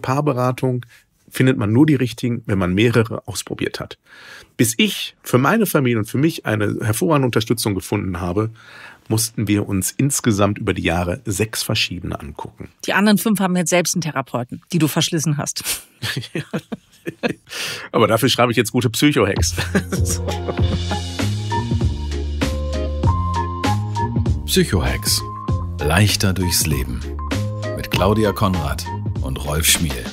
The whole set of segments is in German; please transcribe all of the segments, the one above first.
Paarberatung findet man nur die richtigen, wenn man mehrere ausprobiert hat. Bis ich für meine Familie und für mich eine hervorragende Unterstützung gefunden habe, mussten wir uns insgesamt über die Jahre sechs verschiedene angucken. Die anderen fünf haben jetzt selbst einen Therapeuten, die du verschlissen hast. Aber dafür schreibe ich jetzt gute Psycho-Hacks. Psycho-Hacks. Leichter durchs Leben. Mit Claudia Konrad. Rolf Schmiel.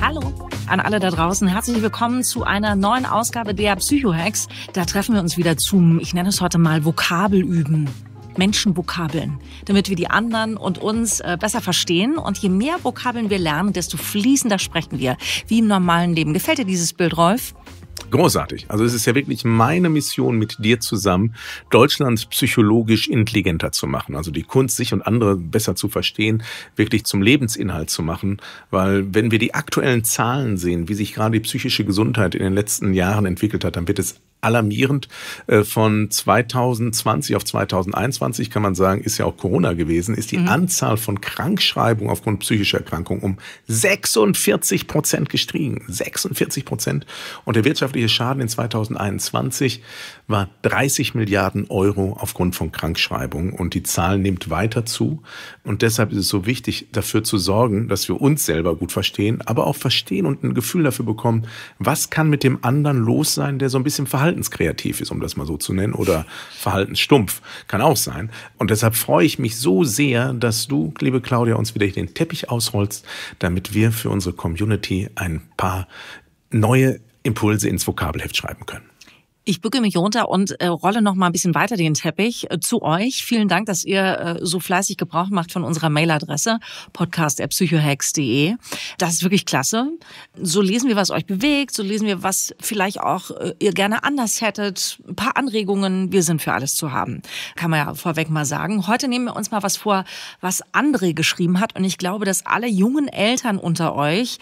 Hallo an alle da draußen. Herzlich willkommen zu einer neuen Ausgabe der Psychohacks. Da treffen wir uns wieder zum, ich nenne es heute mal Vokabelüben. Menschenvokabeln, damit wir die anderen und uns äh, besser verstehen. Und je mehr Vokabeln wir lernen, desto fließender sprechen wir, wie im normalen Leben. Gefällt dir dieses Bild, Rolf? Großartig. Also es ist ja wirklich meine Mission mit dir zusammen, Deutschland psychologisch intelligenter zu machen. Also die Kunst, sich und andere besser zu verstehen, wirklich zum Lebensinhalt zu machen. Weil wenn wir die aktuellen Zahlen sehen, wie sich gerade die psychische Gesundheit in den letzten Jahren entwickelt hat, dann wird es alarmierend. Äh, von 2020 auf 2021 kann man sagen, ist ja auch Corona gewesen, ist die mhm. Anzahl von Krankschreibungen aufgrund psychischer Erkrankungen um 46 Prozent gestiegen. 46 Prozent. Und der wirtschaftliche Schaden in 2021 war 30 Milliarden Euro aufgrund von Krankschreibungen und die Zahl nimmt weiter zu. Und deshalb ist es so wichtig, dafür zu sorgen, dass wir uns selber gut verstehen, aber auch verstehen und ein Gefühl dafür bekommen, was kann mit dem anderen los sein, der so ein bisschen verhaltenskreativ ist, um das mal so zu nennen, oder verhaltensstumpf, kann auch sein. Und deshalb freue ich mich so sehr, dass du, liebe Claudia, uns wieder den Teppich ausholst, damit wir für unsere Community ein paar neue Impulse ins Vokabelheft schreiben können. Ich bücke mich runter und äh, rolle noch mal ein bisschen weiter den Teppich äh, zu euch. Vielen Dank, dass ihr äh, so fleißig Gebrauch macht von unserer Mailadresse podcast@psychohacks.de. Das ist wirklich klasse. So lesen wir, was euch bewegt, so lesen wir, was vielleicht auch äh, ihr gerne anders hättet. Ein paar Anregungen, wir sind für alles zu haben. Kann man ja vorweg mal sagen. Heute nehmen wir uns mal was vor, was André geschrieben hat und ich glaube, dass alle jungen Eltern unter euch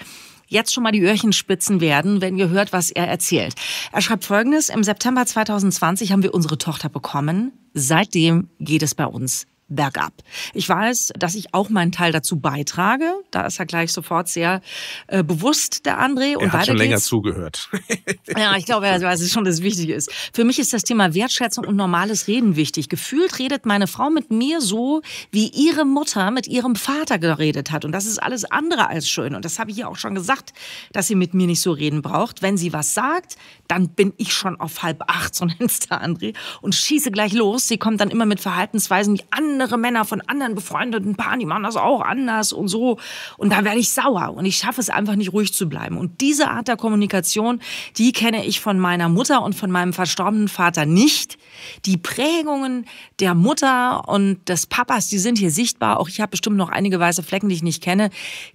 jetzt schon mal die Öhrchen spitzen werden, wenn ihr hört, was er erzählt. Er schreibt folgendes, im September 2020 haben wir unsere Tochter bekommen. Seitdem geht es bei uns bergab. Ich weiß, dass ich auch meinen Teil dazu beitrage. Da ist er gleich sofort sehr äh, bewusst, der André. Und er hat schon länger zugehört. ja, ich glaube, er weiß schon, dass es wichtig ist. Für mich ist das Thema Wertschätzung und normales Reden wichtig. Gefühlt redet meine Frau mit mir so, wie ihre Mutter mit ihrem Vater geredet hat. Und das ist alles andere als schön. Und das habe ich ihr auch schon gesagt, dass sie mit mir nicht so reden braucht. Wenn sie was sagt, dann bin ich schon auf halb acht, so nennt es der André, und schieße gleich los. Sie kommt dann immer mit Verhaltensweisen, die an andere Männer von anderen befreundeten Paaren, die machen das auch anders und so. Und da werde ich sauer und ich schaffe es einfach nicht ruhig zu bleiben. Und diese Art der Kommunikation, die kenne ich von meiner Mutter und von meinem verstorbenen Vater nicht. Die Prägungen der Mutter und des Papas, die sind hier sichtbar. Auch ich habe bestimmt noch einige weiße Flecken, die ich nicht kenne.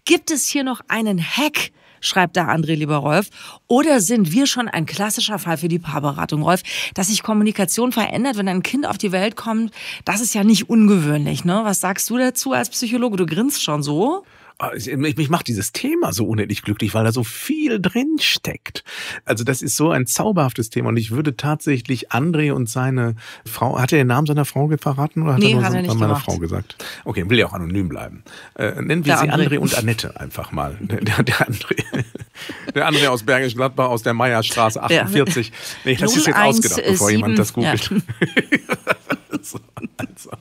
Gibt es hier noch einen Hack? schreibt da André, lieber Rolf. Oder sind wir schon ein klassischer Fall für die Paarberatung, Rolf? Dass sich Kommunikation verändert, wenn ein Kind auf die Welt kommt, das ist ja nicht ungewöhnlich. Ne? Was sagst du dazu als Psychologe? Du grinst schon so. Ah, mich, macht dieses Thema so unendlich glücklich, weil da so viel drin steckt. Also das ist so ein zauberhaftes Thema und ich würde tatsächlich André und seine Frau, hat er den Namen seiner Frau verraten oder hat nee, er nur hat er nicht meiner Frau gesagt? Okay, will ja auch anonym bleiben. Äh, nennen wir der sie André. André. und Annette einfach mal. Der, der, André. Der André aus Bergisch Gladbach aus der Meierstraße 48. Nee, das ist jetzt ausgedacht, bevor jemand das googelt. Ja. so, also.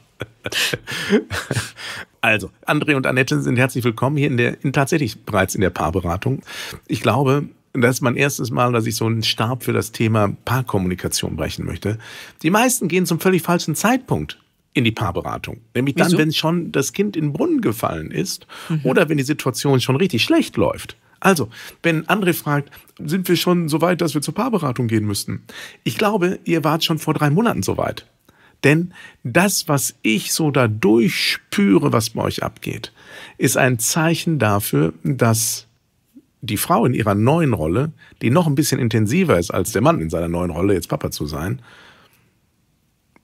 Also, André und Annette sind herzlich willkommen hier in der, in, tatsächlich bereits in der Paarberatung. Ich glaube, das ist mein erstes Mal, dass ich so einen Stab für das Thema Paarkommunikation brechen möchte. Die meisten gehen zum völlig falschen Zeitpunkt in die Paarberatung. Nämlich dann, wenn schon das Kind in den Brunnen gefallen ist mhm. oder wenn die Situation schon richtig schlecht läuft. Also, wenn André fragt, sind wir schon so weit, dass wir zur Paarberatung gehen müssten? Ich glaube, ihr wart schon vor drei Monaten so weit. Denn das, was ich so da durchspüre, was bei euch abgeht, ist ein Zeichen dafür, dass die Frau in ihrer neuen Rolle, die noch ein bisschen intensiver ist als der Mann in seiner neuen Rolle, jetzt Papa zu sein,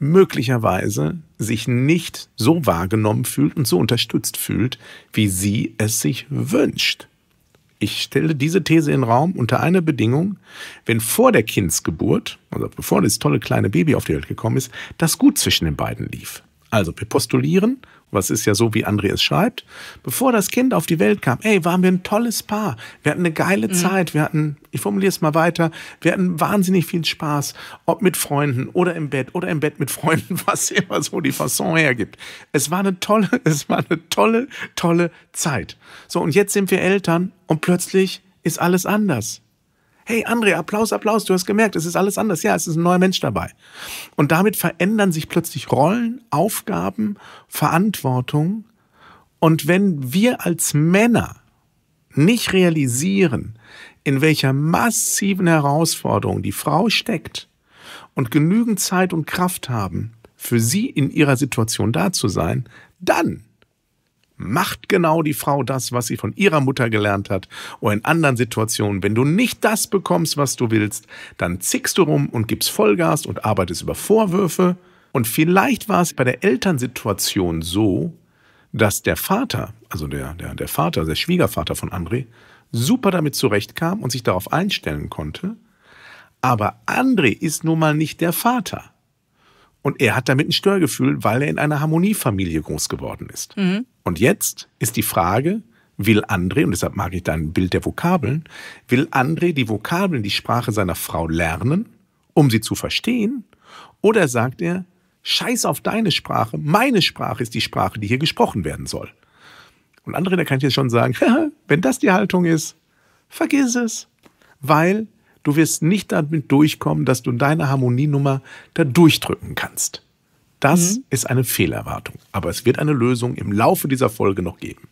möglicherweise sich nicht so wahrgenommen fühlt und so unterstützt fühlt, wie sie es sich wünscht. Ich stelle diese These in den Raum unter einer Bedingung, wenn vor der Kindsgeburt, also bevor das tolle kleine Baby auf die Welt gekommen ist, das gut zwischen den beiden lief. Also wir postulieren, was ist ja so, wie André es schreibt, bevor das Kind auf die Welt kam, ey, waren wir ein tolles Paar. Wir hatten eine geile mhm. Zeit. Wir hatten, ich formuliere es mal weiter, wir hatten wahnsinnig viel Spaß, ob mit Freunden oder im Bett oder im Bett mit Freunden, was immer so die Fasson hergibt. Es war eine tolle, es war eine tolle, tolle Zeit. So, und jetzt sind wir Eltern und plötzlich ist alles anders hey André, Applaus, Applaus, du hast gemerkt, es ist alles anders. Ja, es ist ein neuer Mensch dabei. Und damit verändern sich plötzlich Rollen, Aufgaben, Verantwortung. Und wenn wir als Männer nicht realisieren, in welcher massiven Herausforderung die Frau steckt und genügend Zeit und Kraft haben, für sie in ihrer Situation da zu sein, dann macht genau die Frau das, was sie von ihrer Mutter gelernt hat. Oder in anderen Situationen, wenn du nicht das bekommst, was du willst, dann zickst du rum und gibst Vollgas und arbeitest über Vorwürfe. Und vielleicht war es bei der Elternsituation so, dass der Vater, also der, der, der Vater, der Schwiegervater von André, super damit zurechtkam und sich darauf einstellen konnte. Aber André ist nun mal nicht der Vater. Und er hat damit ein Störgefühl, weil er in einer Harmoniefamilie groß geworden ist. Mhm. Und jetzt ist die Frage, will André, und deshalb mag ich dein Bild der Vokabeln, will André die Vokabeln, die Sprache seiner Frau lernen, um sie zu verstehen? Oder sagt er, scheiß auf deine Sprache, meine Sprache ist die Sprache, die hier gesprochen werden soll? Und André, da kann ich jetzt schon sagen, wenn das die Haltung ist, vergiss es, weil du wirst nicht damit durchkommen, dass du deine Harmonienummer da durchdrücken kannst. Das mhm. ist eine Fehlerwartung. Aber es wird eine Lösung im Laufe dieser Folge noch geben.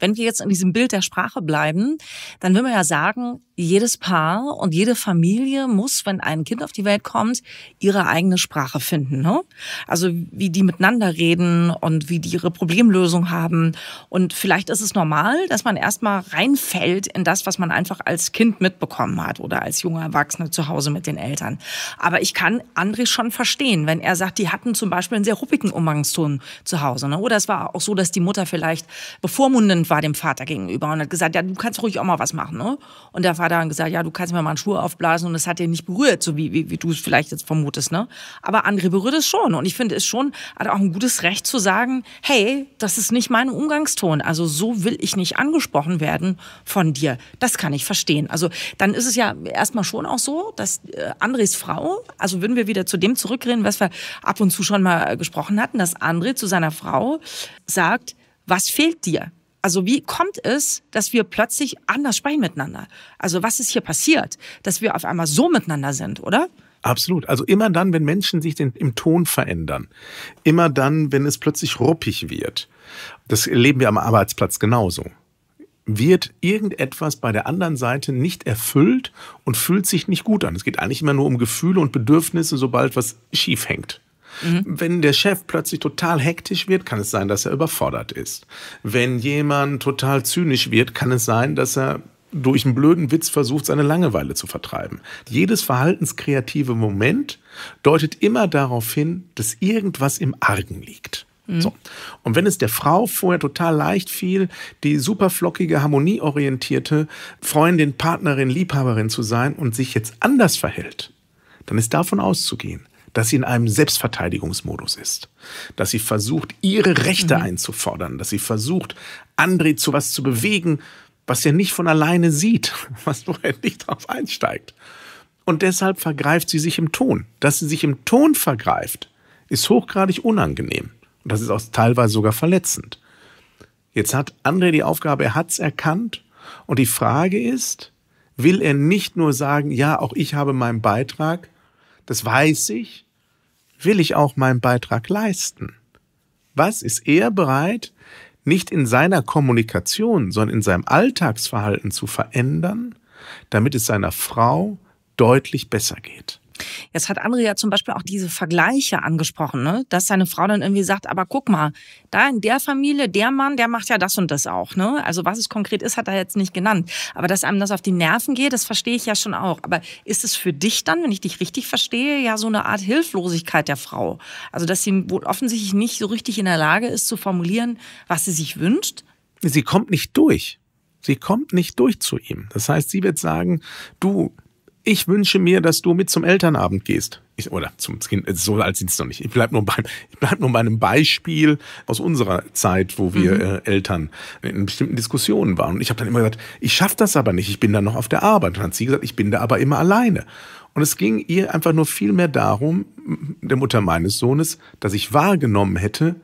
Wenn wir jetzt in diesem Bild der Sprache bleiben, dann will man ja sagen, jedes Paar und jede Familie muss, wenn ein Kind auf die Welt kommt, ihre eigene Sprache finden. Ne? Also wie die miteinander reden und wie die ihre Problemlösung haben. Und vielleicht ist es normal, dass man erstmal reinfällt in das, was man einfach als Kind mitbekommen hat oder als junger Erwachsener zu Hause mit den Eltern. Aber ich kann André schon verstehen, wenn er sagt, die hatten zum Beispiel einen sehr ruppigen Umgangston zu Hause. Ne? Oder es war auch so, dass die Mutter vielleicht bevormundend war dem Vater gegenüber und hat gesagt, ja, du kannst ruhig auch mal was machen. Ne? Und der Vater da und gesagt, ja, du kannst mir mal einen Schuh aufblasen und es hat dir nicht berührt, so wie, wie, wie du es vielleicht jetzt vermutest. Ne? Aber andere berührt es schon. Und ich finde es schon, hat auch ein gutes Recht zu sagen, hey, das ist nicht mein Umgangston. Also so will ich nicht angesprochen werden von dir. Das kann ich verstehen. Also dann ist es ja erstmal schon auch so, dass äh, Andres Frau, also würden wir wieder zu dem zurückreden, was wir ab und zu schon mal äh, gesprochen hatten, dass André zu seiner Frau sagt, was fehlt dir? Also wie kommt es, dass wir plötzlich anders sprechen miteinander? Also was ist hier passiert, dass wir auf einmal so miteinander sind, oder? Absolut. Also immer dann, wenn Menschen sich den, im Ton verändern, immer dann, wenn es plötzlich ruppig wird. Das erleben wir am Arbeitsplatz genauso. Wird irgendetwas bei der anderen Seite nicht erfüllt und fühlt sich nicht gut an. Es geht eigentlich immer nur um Gefühle und Bedürfnisse, sobald was schief hängt. Mhm. Wenn der Chef plötzlich total hektisch wird, kann es sein, dass er überfordert ist. Wenn jemand total zynisch wird, kann es sein, dass er durch einen blöden Witz versucht, seine Langeweile zu vertreiben. Jedes verhaltenskreative Moment deutet immer darauf hin, dass irgendwas im Argen liegt. Mhm. So. Und wenn es der Frau vorher total leicht fiel, die superflockige, harmonieorientierte Freundin, Partnerin, Liebhaberin zu sein und sich jetzt anders verhält, dann ist davon auszugehen, dass sie in einem Selbstverteidigungsmodus ist, dass sie versucht, ihre Rechte mhm. einzufordern, dass sie versucht, André zu was zu bewegen, was er nicht von alleine sieht, was wo er nicht drauf einsteigt. Und deshalb vergreift sie sich im Ton. Dass sie sich im Ton vergreift, ist hochgradig unangenehm. Und das ist auch teilweise sogar verletzend. Jetzt hat André die Aufgabe, er hat's erkannt. Und die Frage ist, will er nicht nur sagen, ja, auch ich habe meinen Beitrag, das weiß ich, will ich auch meinen Beitrag leisten? Was ist er bereit, nicht in seiner Kommunikation, sondern in seinem Alltagsverhalten zu verändern, damit es seiner Frau deutlich besser geht? Jetzt hat André ja zum Beispiel auch diese Vergleiche angesprochen, ne? dass seine Frau dann irgendwie sagt, aber guck mal, da in der Familie, der Mann, der macht ja das und das auch. Ne? Also was es konkret ist, hat er jetzt nicht genannt. Aber dass einem das auf die Nerven geht, das verstehe ich ja schon auch. Aber ist es für dich dann, wenn ich dich richtig verstehe, ja so eine Art Hilflosigkeit der Frau? Also dass sie wohl offensichtlich nicht so richtig in der Lage ist zu formulieren, was sie sich wünscht? Sie kommt nicht durch. Sie kommt nicht durch zu ihm. Das heißt, sie wird sagen, du, ich wünsche mir, dass du mit zum Elternabend gehst. Ich, oder zum Kind, so alt sind es noch nicht. Ich bleibe nur, bei, ich bleib nur bei einem Beispiel aus unserer Zeit, wo wir mhm. äh, Eltern in bestimmten Diskussionen waren. Und ich habe dann immer gesagt, ich schaffe das aber nicht, ich bin da noch auf der Arbeit. Und dann hat sie gesagt, ich bin da aber immer alleine. Und es ging ihr einfach nur viel mehr darum, der Mutter meines Sohnes, dass ich wahrgenommen hätte,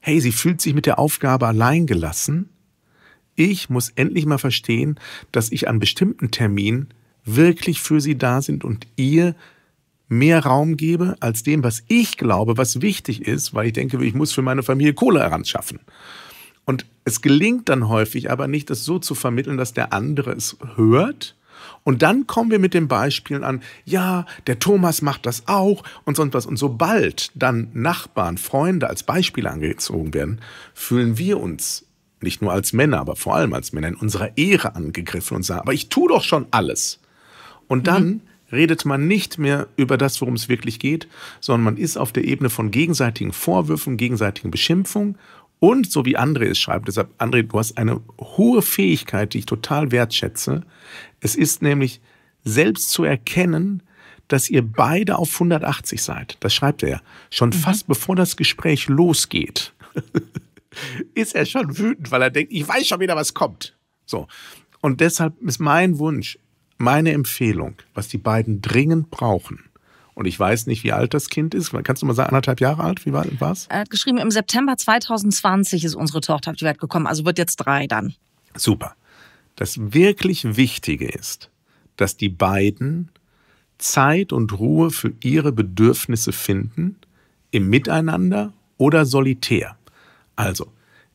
hey, sie fühlt sich mit der Aufgabe allein gelassen. Ich muss endlich mal verstehen, dass ich an bestimmten Terminen wirklich für sie da sind und ihr mehr Raum gebe als dem, was ich glaube, was wichtig ist, weil ich denke, ich muss für meine Familie Kohle heranschaffen. Und es gelingt dann häufig aber nicht, das so zu vermitteln, dass der andere es hört. Und dann kommen wir mit den Beispielen an, ja, der Thomas macht das auch und sonst was. Und sobald dann Nachbarn, Freunde als Beispiele angezogen werden, fühlen wir uns nicht nur als Männer, aber vor allem als Männer in unserer Ehre angegriffen und sagen, aber ich tue doch schon alles. Und dann mhm. redet man nicht mehr über das, worum es wirklich geht, sondern man ist auf der Ebene von gegenseitigen Vorwürfen, gegenseitigen Beschimpfungen. und so wie André es schreibt, deshalb André, du hast eine hohe Fähigkeit, die ich total wertschätze. Es ist nämlich selbst zu erkennen, dass ihr beide auf 180 seid. Das schreibt er. ja. Schon mhm. fast bevor das Gespräch losgeht, ist er schon wütend, weil er denkt, ich weiß schon wieder, was kommt. So. Und deshalb ist mein Wunsch, meine Empfehlung, was die beiden dringend brauchen, und ich weiß nicht, wie alt das Kind ist. Kannst du mal sagen, anderthalb Jahre alt? Wie war es? Er äh, hat geschrieben, im September 2020 ist unsere Tochter auf die Welt gekommen, also wird jetzt drei dann. Super. Das wirklich Wichtige ist, dass die beiden Zeit und Ruhe für ihre Bedürfnisse finden, im Miteinander oder solitär. Also,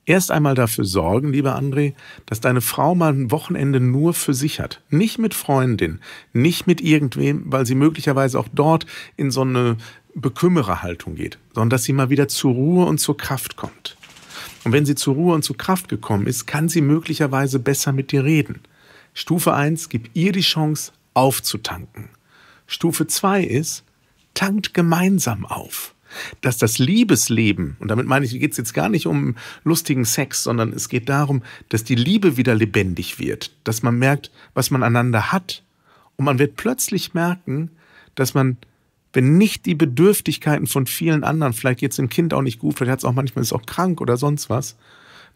erst einmal dafür sorgen, lieber André, dass deine Frau mal ein Wochenende nur für sich hat. Nicht mit Freundin, nicht mit irgendwem, weil sie möglicherweise auch dort in so eine Bekümmererhaltung geht, sondern dass sie mal wieder zur Ruhe und zur Kraft kommt. Und wenn sie zur Ruhe und zur Kraft gekommen ist, kann sie möglicherweise besser mit dir reden. Stufe 1, gib ihr die Chance, aufzutanken. Stufe 2 ist, tankt gemeinsam auf dass das Liebesleben, und damit meine ich, geht es jetzt gar nicht um lustigen Sex, sondern es geht darum, dass die Liebe wieder lebendig wird, dass man merkt, was man einander hat. Und man wird plötzlich merken, dass man, wenn nicht die Bedürftigkeiten von vielen anderen, vielleicht geht es dem Kind auch nicht gut, vielleicht hat es auch manchmal ist auch krank oder sonst was,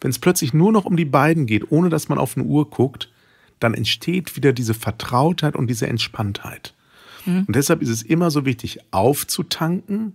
wenn es plötzlich nur noch um die beiden geht, ohne dass man auf eine Uhr guckt, dann entsteht wieder diese Vertrautheit und diese Entspanntheit. Mhm. Und deshalb ist es immer so wichtig, aufzutanken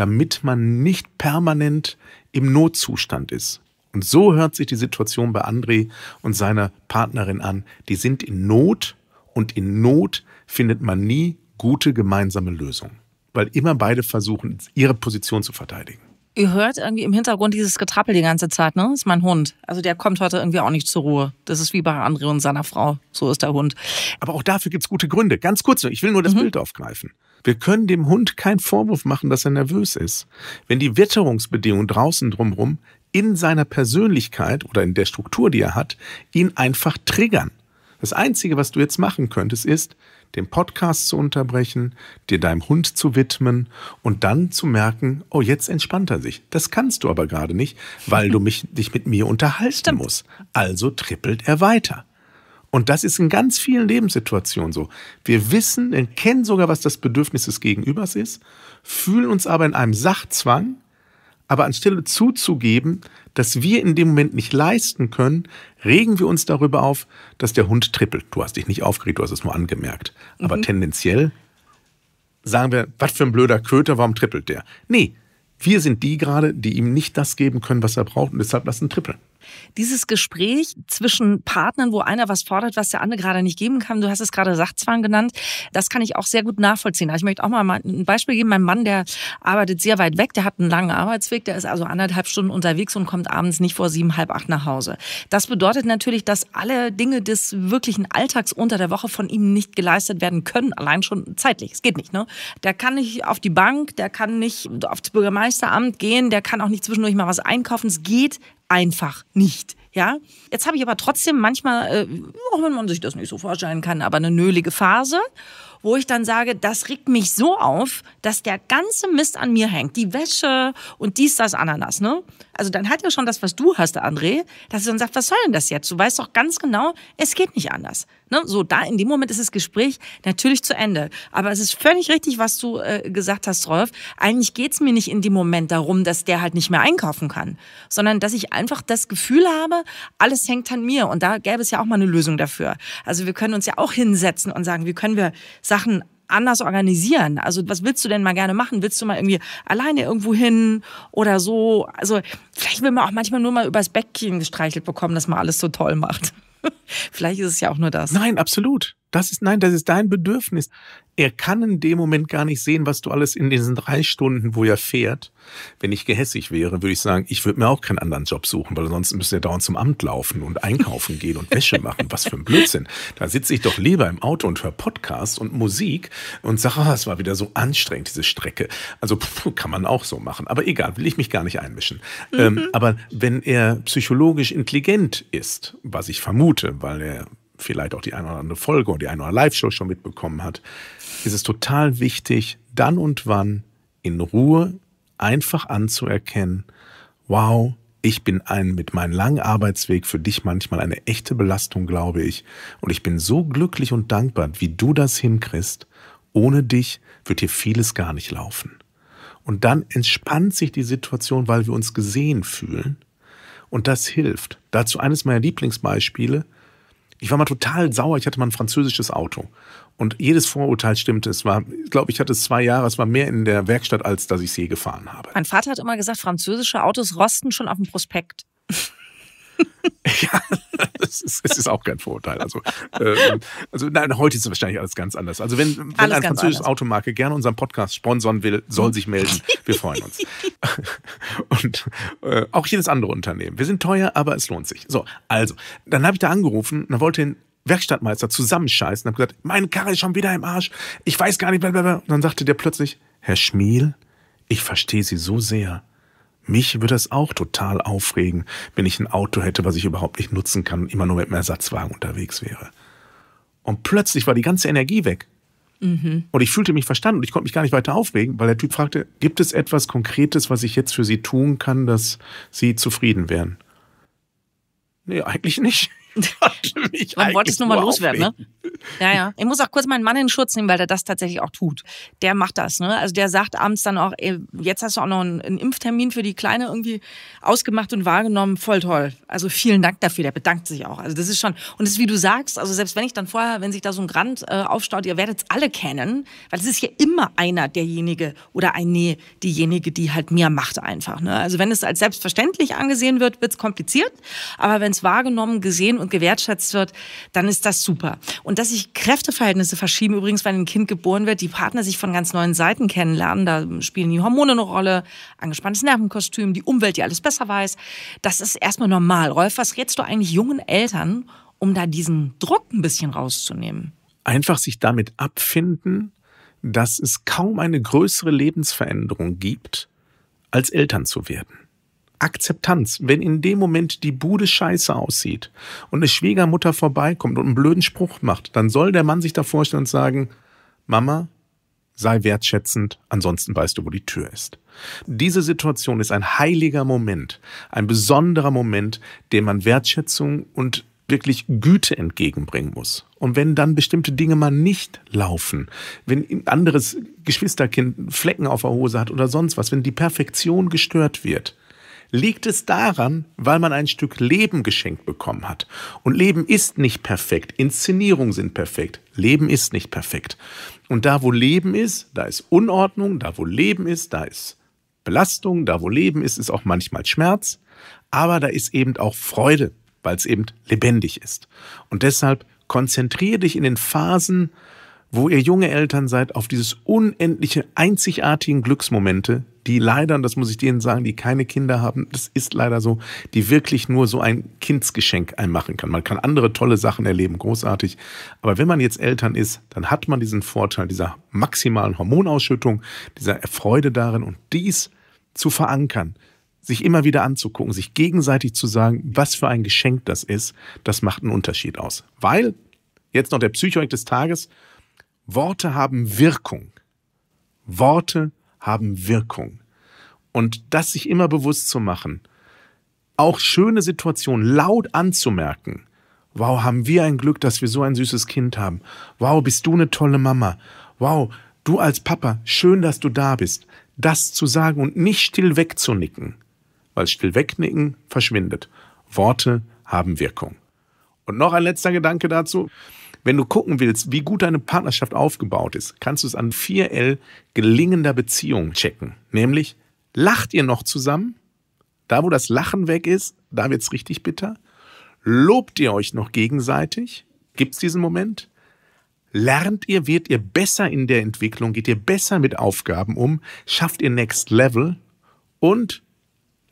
damit man nicht permanent im Notzustand ist. Und so hört sich die Situation bei André und seiner Partnerin an. Die sind in Not und in Not findet man nie gute gemeinsame Lösungen, weil immer beide versuchen, ihre Position zu verteidigen. Ihr hört irgendwie im Hintergrund dieses Getrappel die ganze Zeit, ne? Das ist mein Hund. Also der kommt heute irgendwie auch nicht zur Ruhe. Das ist wie bei André und seiner Frau. So ist der Hund. Aber auch dafür gibt es gute Gründe. Ganz kurz, ich will nur das mhm. Bild aufgreifen. Wir können dem Hund keinen Vorwurf machen, dass er nervös ist. Wenn die Witterungsbedingungen draußen drumherum in seiner Persönlichkeit oder in der Struktur, die er hat, ihn einfach triggern. Das Einzige, was du jetzt machen könntest, ist, den Podcast zu unterbrechen, dir deinem Hund zu widmen und dann zu merken, oh, jetzt entspannt er sich. Das kannst du aber gerade nicht, weil du mich, dich mit mir unterhalten Stimmt. musst. Also trippelt er weiter. Und das ist in ganz vielen Lebenssituationen so. Wir wissen, wir kennen sogar, was das Bedürfnis des Gegenübers ist, fühlen uns aber in einem Sachzwang, aber anstelle zuzugeben, dass wir in dem Moment nicht leisten können, regen wir uns darüber auf, dass der Hund trippelt. Du hast dich nicht aufgeregt, du hast es nur angemerkt. Mhm. Aber tendenziell sagen wir, was für ein blöder Köter, warum trippelt der? Nee, wir sind die gerade, die ihm nicht das geben können, was er braucht und deshalb lassen trippeln dieses Gespräch zwischen Partnern, wo einer was fordert, was der andere gerade nicht geben kann. Du hast es gerade Sachzwang genannt. Das kann ich auch sehr gut nachvollziehen. Also ich möchte auch mal ein Beispiel geben. Mein Mann, der arbeitet sehr weit weg, der hat einen langen Arbeitsweg, der ist also anderthalb Stunden unterwegs und kommt abends nicht vor sieben, halb acht nach Hause. Das bedeutet natürlich, dass alle Dinge des wirklichen Alltags unter der Woche von ihm nicht geleistet werden können, allein schon zeitlich. Es geht nicht, ne? Der kann nicht auf die Bank, der kann nicht aufs Bürgermeisteramt gehen, der kann auch nicht zwischendurch mal was einkaufen. Es geht einfach nicht. Ja, jetzt habe ich aber trotzdem manchmal, äh, auch wenn man sich das nicht so vorstellen kann, aber eine nölige Phase, wo ich dann sage, das regt mich so auf, dass der ganze Mist an mir hängt, die Wäsche und dies, das, Ananas. Ne? Also dann hat ja schon das, was du hast, André, dass sie dann sagt, was soll denn das jetzt? Du weißt doch ganz genau, es geht nicht anders. Ne? So da in dem Moment ist das Gespräch natürlich zu Ende. Aber es ist völlig richtig, was du äh, gesagt hast, Rolf. Eigentlich geht's mir nicht in dem Moment darum, dass der halt nicht mehr einkaufen kann, sondern dass ich einfach das Gefühl habe, alles hängt an mir. Und da gäbe es ja auch mal eine Lösung dafür. Also wir können uns ja auch hinsetzen und sagen, wie können wir Sachen anders organisieren? Also was willst du denn mal gerne machen? Willst du mal irgendwie alleine irgendwo hin oder so? Also vielleicht will man auch manchmal nur mal übers Bäckchen gestreichelt bekommen, dass man alles so toll macht. Vielleicht ist es ja auch nur das. Nein, absolut. Das ist, nein, das ist dein Bedürfnis. Er kann in dem Moment gar nicht sehen, was du alles in diesen drei Stunden, wo er fährt. Wenn ich gehässig wäre, würde ich sagen, ich würde mir auch keinen anderen Job suchen, weil sonst müsste er dauernd zum Amt laufen und einkaufen gehen und Wäsche machen. Was für ein Blödsinn. Da sitze ich doch lieber im Auto und höre Podcasts und Musik und sage, ah, es war wieder so anstrengend, diese Strecke. Also pff, kann man auch so machen. Aber egal, will ich mich gar nicht einmischen. Ähm, mhm. Ähm, aber wenn er psychologisch intelligent ist, was ich vermute, Gute, weil er vielleicht auch die eine oder andere Folge oder die eine oder andere Live-Show schon mitbekommen hat, ist es total wichtig, dann und wann in Ruhe einfach anzuerkennen, wow, ich bin ein mit meinem langen Arbeitsweg für dich manchmal eine echte Belastung, glaube ich. Und ich bin so glücklich und dankbar, wie du das hinkriegst. Ohne dich wird hier vieles gar nicht laufen. Und dann entspannt sich die Situation, weil wir uns gesehen fühlen und das hilft. Dazu eines meiner Lieblingsbeispiele. Ich war mal total sauer, ich hatte mal ein französisches Auto. Und jedes Vorurteil stimmte. Es war, ich glaube, ich hatte es zwei Jahre, es war mehr in der Werkstatt, als dass ich es je gefahren habe. Mein Vater hat immer gesagt, französische Autos rosten schon auf dem Prospekt. ja, das ist, ist, auch kein Vorurteil. Also, ähm, also nein, heute ist es wahrscheinlich alles ganz anders. Also wenn, wenn eine französische Automarke gerne unseren Podcast sponsern will, soll sich melden. Wir freuen uns. Und äh, auch jedes andere Unternehmen. Wir sind teuer, aber es lohnt sich. So, also, dann habe ich da angerufen, und dann wollte den Werkstattmeister zusammenscheißen und habe gesagt, meine Karre ist schon wieder im Arsch. Ich weiß gar nicht, blablabla. Und dann sagte der plötzlich, Herr Schmiel, ich verstehe Sie so sehr. Mich würde es auch total aufregen, wenn ich ein Auto hätte, was ich überhaupt nicht nutzen kann und immer nur mit einem Ersatzwagen unterwegs wäre. Und plötzlich war die ganze Energie weg. Mhm. Und ich fühlte mich verstanden und ich konnte mich gar nicht weiter aufregen, weil der Typ fragte, gibt es etwas Konkretes, was ich jetzt für Sie tun kann, dass Sie zufrieden wären? Nee, eigentlich nicht. Man wollte es nur mal loswerden, ne? Ja, ja. Ich muss auch kurz meinen Mann in Schutz nehmen, weil der das tatsächlich auch tut. Der macht das, ne? Also der sagt abends dann auch, ey, jetzt hast du auch noch einen, einen, Impftermin für die Kleine irgendwie ausgemacht und wahrgenommen. Voll toll. Also vielen Dank dafür. Der bedankt sich auch. Also das ist schon, und das ist wie du sagst, also selbst wenn ich dann vorher, wenn sich da so ein Grand äh, aufstaut, ihr werdet es alle kennen, weil es ist ja immer einer derjenige oder eine, diejenige, die halt mehr macht einfach, ne? Also wenn es als selbstverständlich angesehen wird, wird es kompliziert. Aber wenn es wahrgenommen, gesehen und gewertschätzt wird, dann ist das super. Und dass sich Kräfteverhältnisse verschieben, übrigens, wenn ein Kind geboren wird, die Partner sich von ganz neuen Seiten kennenlernen, da spielen die Hormone eine Rolle, angespanntes Nervenkostüm, die Umwelt, die alles besser weiß, das ist erstmal normal. Rolf, was rätst du eigentlich jungen Eltern, um da diesen Druck ein bisschen rauszunehmen? Einfach sich damit abfinden, dass es kaum eine größere Lebensveränderung gibt, als Eltern zu werden. Akzeptanz. Wenn in dem Moment die Bude scheiße aussieht und eine Schwiegermutter vorbeikommt und einen blöden Spruch macht, dann soll der Mann sich da vorstellen und sagen, Mama, sei wertschätzend, ansonsten weißt du, wo die Tür ist. Diese Situation ist ein heiliger Moment, ein besonderer Moment, dem man Wertschätzung und wirklich Güte entgegenbringen muss. Und wenn dann bestimmte Dinge mal nicht laufen, wenn ein anderes Geschwisterkind Flecken auf der Hose hat oder sonst was, wenn die Perfektion gestört wird, liegt es daran, weil man ein Stück Leben geschenkt bekommen hat. Und Leben ist nicht perfekt. Inszenierungen sind perfekt. Leben ist nicht perfekt. Und da, wo Leben ist, da ist Unordnung. Da, wo Leben ist, da ist Belastung. Da, wo Leben ist, ist auch manchmal Schmerz. Aber da ist eben auch Freude, weil es eben lebendig ist. Und deshalb konzentriere dich in den Phasen, wo ihr junge Eltern seid, auf dieses unendliche, einzigartigen Glücksmomente, die leider, und das muss ich denen sagen, die keine Kinder haben, das ist leider so, die wirklich nur so ein Kindsgeschenk einmachen kann. Man kann andere tolle Sachen erleben, großartig. Aber wenn man jetzt Eltern ist, dann hat man diesen Vorteil dieser maximalen Hormonausschüttung, dieser Erfreude darin und dies zu verankern, sich immer wieder anzugucken, sich gegenseitig zu sagen, was für ein Geschenk das ist, das macht einen Unterschied aus. Weil, jetzt noch der Psychoeck des Tages, Worte haben Wirkung. Worte haben Wirkung. Und das sich immer bewusst zu machen, auch schöne Situationen laut anzumerken. Wow, haben wir ein Glück, dass wir so ein süßes Kind haben. Wow, bist du eine tolle Mama. Wow, du als Papa, schön, dass du da bist. Das zu sagen und nicht still wegzunicken, weil still wegnicken verschwindet. Worte haben Wirkung. Und noch ein letzter Gedanke dazu. Wenn du gucken willst, wie gut deine Partnerschaft aufgebaut ist, kannst du es an 4L gelingender Beziehung checken. Nämlich, lacht ihr noch zusammen? Da, wo das Lachen weg ist, da wird's richtig bitter. Lobt ihr euch noch gegenseitig? Gibt's diesen Moment? Lernt ihr, wird ihr besser in der Entwicklung, geht ihr besser mit Aufgaben um, schafft ihr Next Level und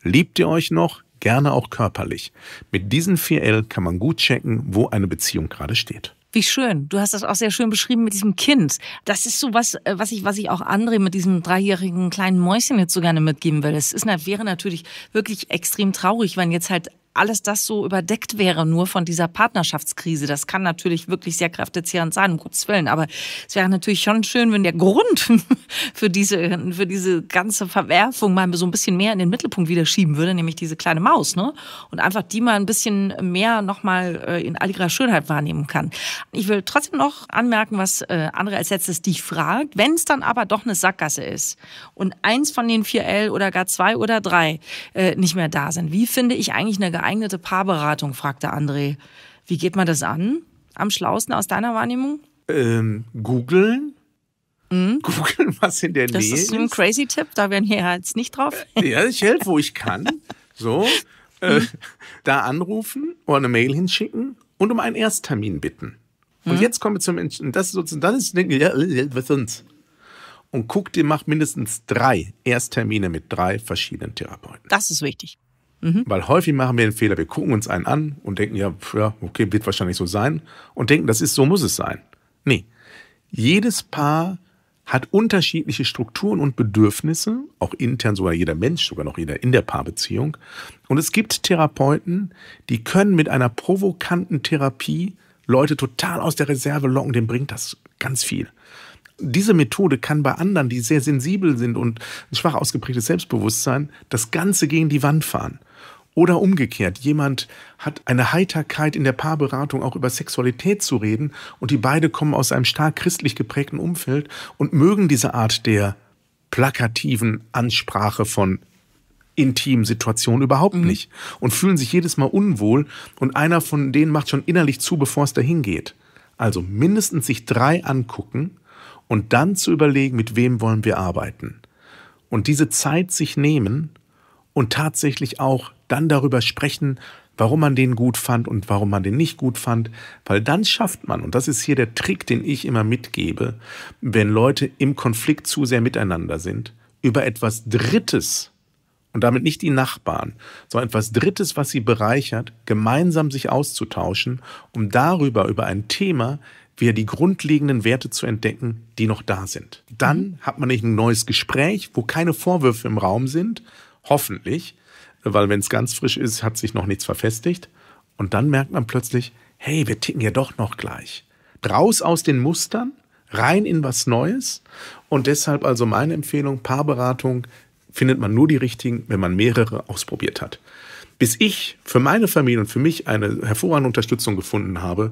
liebt ihr euch noch, gerne auch körperlich. Mit diesen 4L kann man gut checken, wo eine Beziehung gerade steht. Wie schön. Du hast das auch sehr schön beschrieben mit diesem Kind. Das ist so was, äh, was ich, was ich auch André mit diesem dreijährigen kleinen Mäuschen jetzt so gerne mitgeben will. Es ist, wäre natürlich wirklich extrem traurig, wenn jetzt halt alles das so überdeckt wäre, nur von dieser Partnerschaftskrise. Das kann natürlich wirklich sehr kräftezehrend sein, um Gottes Willen. Aber es wäre natürlich schon schön, wenn der Grund für diese, für diese ganze Verwerfung mal so ein bisschen mehr in den Mittelpunkt wieder schieben würde, nämlich diese kleine Maus, ne? Und einfach die mal ein bisschen mehr nochmal äh, in all ihrer Schönheit wahrnehmen kann. Ich will trotzdem noch anmerken, was äh, andere als letztes dich fragt. Wenn es dann aber doch eine Sackgasse ist und eins von den vier L oder gar zwei oder drei äh, nicht mehr da sind, wie finde ich eigentlich eine geeignete geeignete Paarberatung, fragte André. Wie geht man das an? Am schlausten aus deiner Wahrnehmung? Ähm, googeln. Mhm. Googeln, was in der das Nähe ist. Das ist ein crazy Tipp, da werden wir jetzt nicht drauf. Äh, ja, ich helfe, wo ich kann. So, äh, da anrufen oder eine Mail hinschicken und um einen Ersttermin bitten. Und mhm. jetzt kommen wir zum, das ist sozusagen, das ist, ja, äh, äh, was sonst? Und guck dir, mach mindestens drei Ersttermine mit drei verschiedenen Therapeuten. Das ist wichtig. Mhm. Weil häufig machen wir den Fehler, wir gucken uns einen an und denken, ja, pf, ja, okay, wird wahrscheinlich so sein und denken, das ist, so muss es sein. Nee. Jedes Paar hat unterschiedliche Strukturen und Bedürfnisse, auch intern sogar jeder Mensch, sogar noch jeder in der Paarbeziehung. Und es gibt Therapeuten, die können mit einer provokanten Therapie Leute total aus der Reserve locken, dem bringt das ganz viel. Diese Methode kann bei anderen, die sehr sensibel sind und ein schwach ausgeprägtes Selbstbewusstsein, das Ganze gegen die Wand fahren. Oder umgekehrt, jemand hat eine Heiterkeit in der Paarberatung auch über Sexualität zu reden und die beide kommen aus einem stark christlich geprägten Umfeld und mögen diese Art der plakativen Ansprache von intimen Situationen überhaupt mhm. nicht und fühlen sich jedes Mal unwohl und einer von denen macht schon innerlich zu, bevor es dahin geht. Also mindestens sich drei angucken und dann zu überlegen, mit wem wollen wir arbeiten. Und diese Zeit sich nehmen und tatsächlich auch dann darüber sprechen, warum man den gut fand und warum man den nicht gut fand, weil dann schafft man, und das ist hier der Trick, den ich immer mitgebe, wenn Leute im Konflikt zu sehr miteinander sind, über etwas Drittes und damit nicht die Nachbarn, sondern etwas Drittes, was sie bereichert, gemeinsam sich auszutauschen, um darüber, über ein Thema, wieder die grundlegenden Werte zu entdecken, die noch da sind. Dann mhm. hat man nicht ein neues Gespräch, wo keine Vorwürfe im Raum sind, Hoffentlich. Weil wenn es ganz frisch ist, hat sich noch nichts verfestigt. Und dann merkt man plötzlich, hey, wir ticken ja doch noch gleich. Raus aus den Mustern, rein in was Neues. Und deshalb also meine Empfehlung, Paarberatung findet man nur die richtigen, wenn man mehrere ausprobiert hat. Bis ich für meine Familie und für mich eine hervorragende Unterstützung gefunden habe,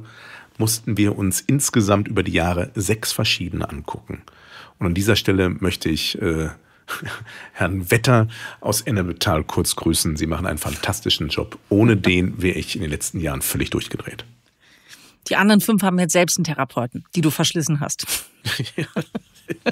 mussten wir uns insgesamt über die Jahre sechs verschiedene angucken. Und an dieser Stelle möchte ich äh, Herrn Wetter aus Ennebetal kurz grüßen. Sie machen einen fantastischen Job. Ohne den wäre ich in den letzten Jahren völlig durchgedreht. Die anderen fünf haben jetzt selbst einen Therapeuten, die du verschlissen hast.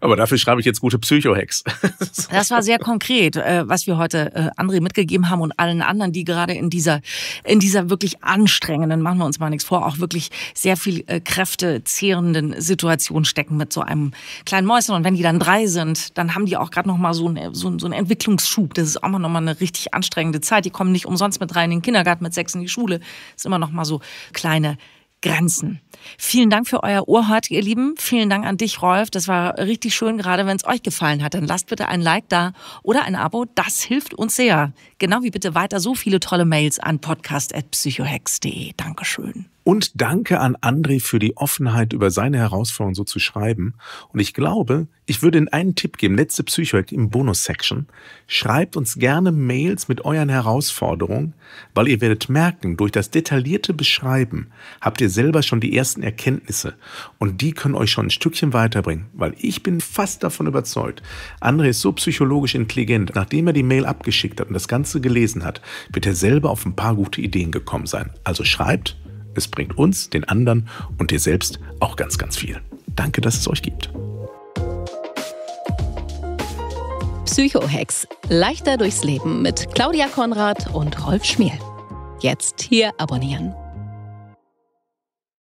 Aber dafür schreibe ich jetzt gute Psycho-Hacks. das war sehr konkret, äh, was wir heute äh, André mitgegeben haben und allen anderen, die gerade in dieser, in dieser wirklich anstrengenden, machen wir uns mal nichts vor, auch wirklich sehr viel äh, Kräfte zehrenden Situation stecken mit so einem kleinen Mäuschen. Und wenn die dann drei sind, dann haben die auch gerade nochmal so, einen, so, so einen Entwicklungsschub. Das ist auch mal nochmal eine richtig anstrengende Zeit. Die kommen nicht umsonst mit rein in den Kindergarten, mit sechs in die Schule. Das ist immer nochmal so kleine Grenzen. Vielen Dank für euer Ohr heute, ihr Lieben. Vielen Dank an dich, Rolf. Das war richtig schön, gerade wenn es euch gefallen hat. Dann lasst bitte ein Like da oder ein Abo. Das hilft uns sehr. Genau wie bitte weiter so viele tolle Mails an podcast.psychohex.de. Dankeschön. Und danke an André für die Offenheit, über seine Herausforderungen so zu schreiben. Und ich glaube, ich würde Ihnen einen Tipp geben, letzte Psychohack im Bonus-Section. Schreibt uns gerne Mails mit euren Herausforderungen, weil ihr werdet merken, durch das detaillierte Beschreiben habt ihr selber schon die ersten Erkenntnisse. Und die können euch schon ein Stückchen weiterbringen, weil ich bin fast davon überzeugt, André ist so psychologisch intelligent. Nachdem er die Mail abgeschickt hat und das Ganze gelesen hat, wird er selber auf ein paar gute Ideen gekommen sein. Also schreibt es bringt uns, den anderen und dir selbst auch ganz, ganz viel. Danke, dass es euch gibt. Psychohex. Leichter durchs Leben mit Claudia Konrad und Rolf Schmiel. Jetzt hier abonnieren.